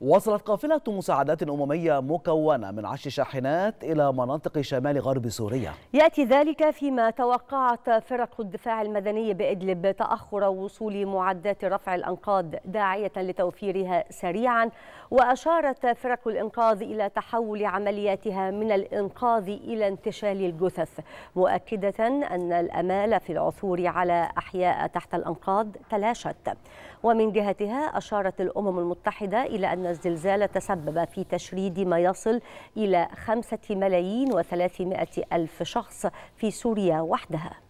وصلت قافلة مساعدات أممية مكونة من عشر شاحنات إلى مناطق شمال غرب سوريا يأتي ذلك فيما توقعت فرق الدفاع المدني بإدلب تأخر وصول معدات رفع الأنقاض داعية لتوفيرها سريعا وأشارت فرق الإنقاذ إلى تحول عملياتها من الإنقاذ إلى انتشال الجثث مؤكدة أن الأمال في العثور على أحياء تحت الأنقاض تلاشت ومن جهتها أشارت الأمم المتحدة إلى أن الزلزال تسبب في تشريد ما يصل إلى خمسة ملايين وثلاثمائة ألف شخص في سوريا وحدها